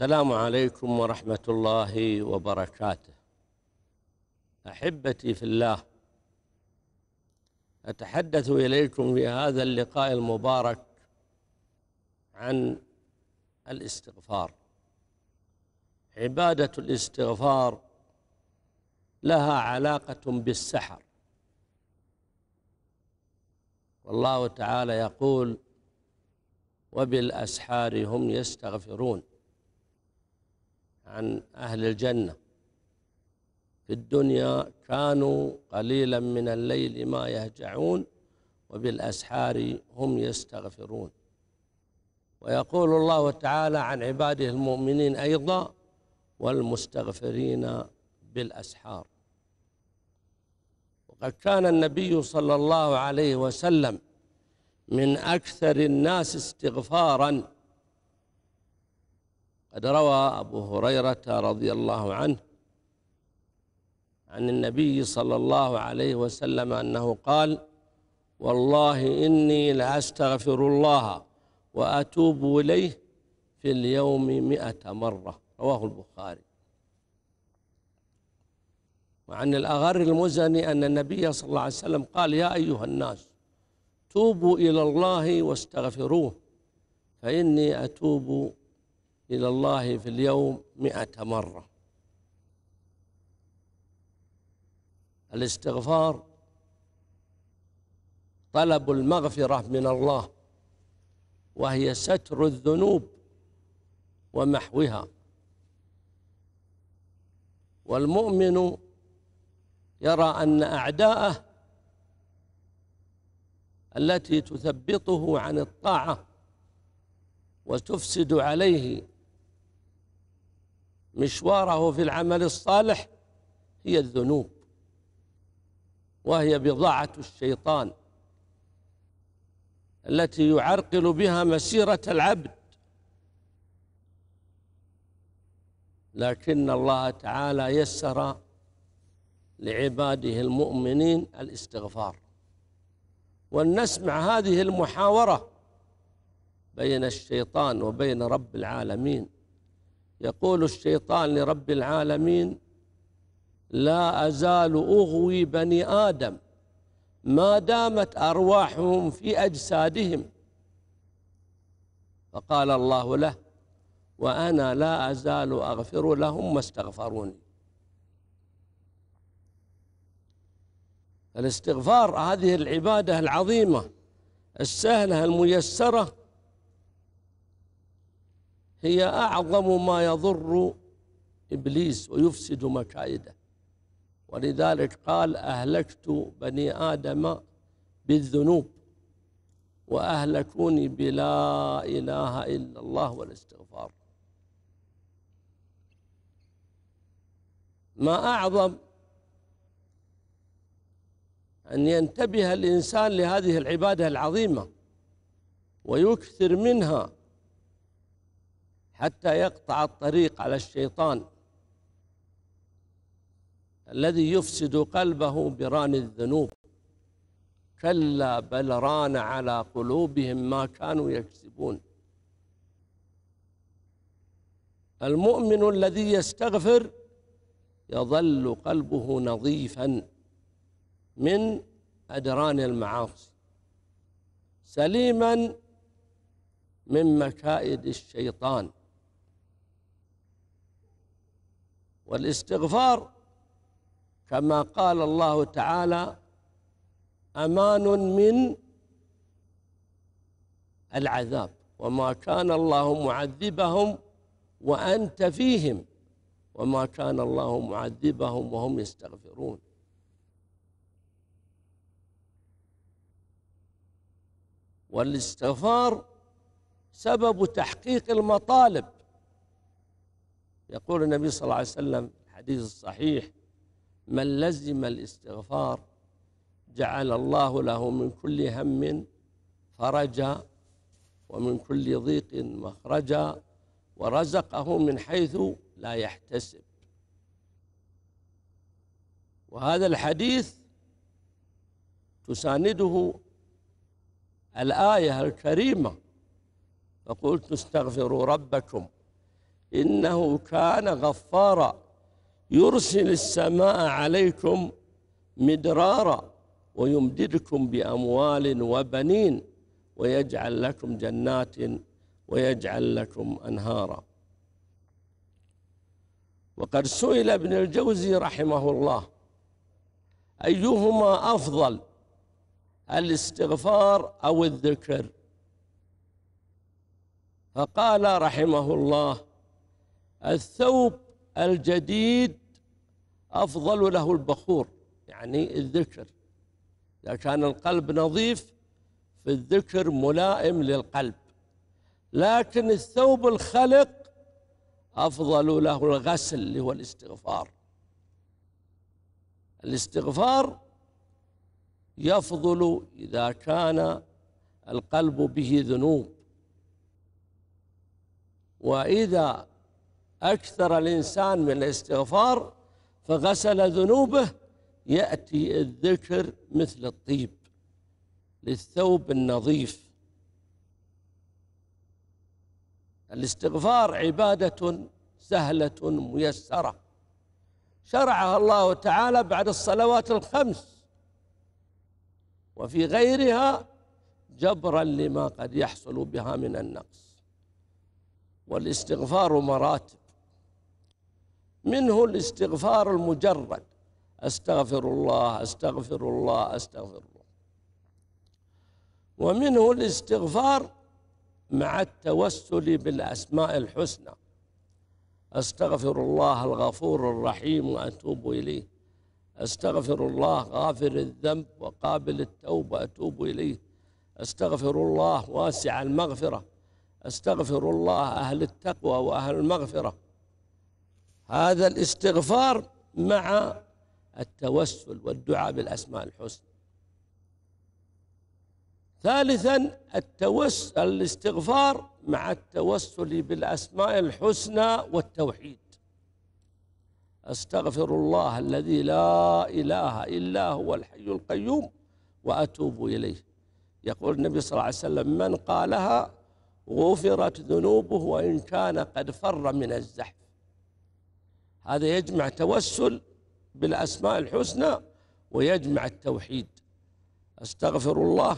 السلام عليكم ورحمة الله وبركاته أحبتي في الله أتحدث إليكم في هذا اللقاء المبارك عن الاستغفار عبادة الاستغفار لها علاقة بالسحر والله تعالى يقول وبالأسحار هم يستغفرون عن أهل الجنة في الدنيا كانوا قليلا من الليل ما يهجعون وبالأسحار هم يستغفرون ويقول الله تعالى عن عباده المؤمنين أيضا والمستغفرين بالأسحار وقد كان النبي صلى الله عليه وسلم من أكثر الناس استغفاراً قد روى أبو هريرة رضي الله عنه عن النبي صلى الله عليه وسلم أنه قال والله إني لأستغفر الله وأتوب إليه في اليوم مئة مرة رواه البخاري وعن الأغر المزني أن النبي صلى الله عليه وسلم قال يا أيها الناس توبوا إلى الله واستغفروه فإني أتوب إلى الله في اليوم مئة مرة الاستغفار طلب المغفرة من الله وهي ستر الذنوب ومحوها والمؤمن يرى أن أعداءه التي تثبطه عن الطاعة وتفسد عليه مشواره في العمل الصالح هي الذنوب وهي بضاعة الشيطان التي يعرقل بها مسيرة العبد لكن الله تعالى يسر لعباده المؤمنين الاستغفار ولنسمع هذه المحاورة بين الشيطان وبين رب العالمين يقول الشيطان لرب العالمين لا أزال أغوي بني آدم ما دامت أرواحهم في أجسادهم فقال الله له وأنا لا أزال أغفر لهم ما استغفروني الاستغفار هذه العبادة العظيمة السهلة الميسرة هي أعظم ما يضر إبليس ويفسد مكائده ولذلك قال أهلكت بني آدم بالذنوب وأهلكوني بلا إله إلا الله والاستغفار ما أعظم أن ينتبه الإنسان لهذه العبادة العظيمة ويكثر منها حتى يقطع الطريق على الشيطان الذي يفسد قلبه بران الذنوب كلا بل ران على قلوبهم ما كانوا يكسبون المؤمن الذي يستغفر يظل قلبه نظيفا من أدران المعاصي سليما من مكائد الشيطان والاستغفار كما قال الله تعالى امان من العذاب وما كان الله معذبهم وانت فيهم وما كان الله معذبهم وهم يستغفرون والاستغفار سبب تحقيق المطالب يقول النبي صلى الله عليه وسلم الحديث الصحيح من لزم الاستغفار جعل الله له من كل هم فرجا ومن كل ضيق مخرجا ورزقه من حيث لا يحتسب وهذا الحديث تسانده الآية الكريمة فقلت استغفروا ربكم إنه كان غفارا يرسل السماء عليكم مدرارا ويمددكم بأموال وبنين ويجعل لكم جنات ويجعل لكم أنهارا وقد سئل ابن الجوزي رحمه الله أيهما أفضل الاستغفار أو الذكر فقال رحمه الله الثوب الجديد أفضل له البخور يعني الذكر إذا كان القلب نظيف فالذكر ملائم للقلب لكن الثوب الخلق أفضل له الغسل اللي هو الاستغفار الاستغفار يفضل إذا كان القلب به ذنوب وإذا أكثر الإنسان من الاستغفار فغسل ذنوبه يأتي الذكر مثل الطيب للثوب النظيف الاستغفار عبادة سهلة ميسرة شرعها الله تعالى بعد الصلوات الخمس وفي غيرها جبرا لما قد يحصل بها من النقص والاستغفار مراتب منه الاستغفار المجرد استغفر الله استغفر الله استغفر الله ومنه الاستغفار مع التوسل بالاسماء الحسنى استغفر الله الغفور الرحيم واتوب اليه استغفر الله غافر الذنب وقابل التوبه واتوب اليه استغفر الله واسع المغفره استغفر الله اهل التقوى واهل المغفره هذا الاستغفار مع التوسل والدعاء بالأسماء الحسنى ثالثا التوسل الاستغفار مع التوسل بالأسماء الحسنى والتوحيد أستغفر الله الذي لا إله إلا هو الحي القيوم وأتوب إليه يقول النبي صلى الله عليه وسلم من قالها غفرت ذنوبه وإن كان قد فر من الزحف هذا يجمع توسل بالأسماء الحسنى ويجمع التوحيد أستغفر الله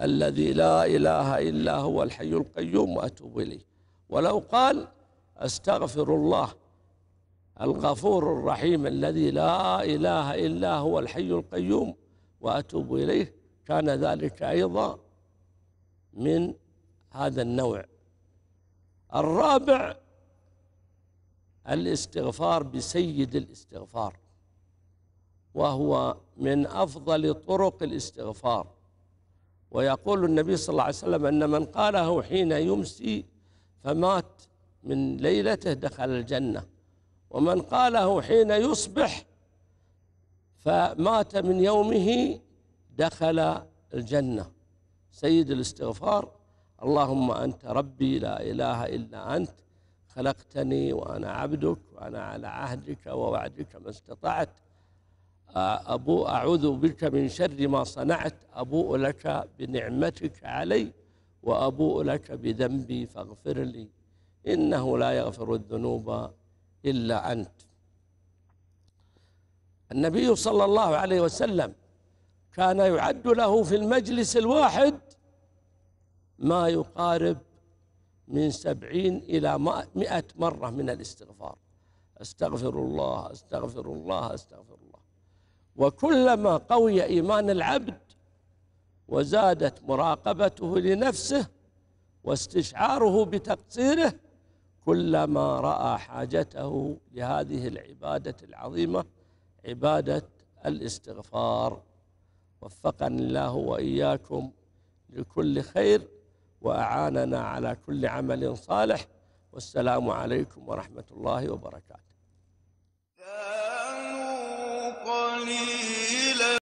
الذي لا إله إلا هو الحي القيوم وأتوب إليه ولو قال أستغفر الله الغفور الرحيم الذي لا إله إلا هو الحي القيوم وأتوب إليه كان ذلك أيضا من هذا النوع الرابع الاستغفار بسيد الاستغفار وهو من أفضل طرق الاستغفار ويقول النبي صلى الله عليه وسلم أن من قاله حين يمسي فمات من ليلته دخل الجنة ومن قاله حين يصبح فمات من يومه دخل الجنة سيد الاستغفار اللهم أنت ربي لا إله إلا أنت خلقتني وأنا عبدك وأنا على عهدك ووعدك ما استطعت أبو أعوذ بك من شر ما صنعت أبوء لك بنعمتك علي وأبوء لك بذنبي فاغفر لي إنه لا يغفر الذنوب إلا أنت النبي صلى الله عليه وسلم كان يعد له في المجلس الواحد ما يقارب من سبعين إلى مئة مرة من الاستغفار أستغفر الله أستغفر الله أستغفر الله وكلما قوي إيمان العبد وزادت مراقبته لنفسه واستشعاره بتقصيره كلما رأى حاجته لهذه العبادة العظيمة عبادة الاستغفار وفقني الله وإياكم لكل خير وأعاننا على كل عمل صالح والسلام عليكم ورحمة الله وبركاته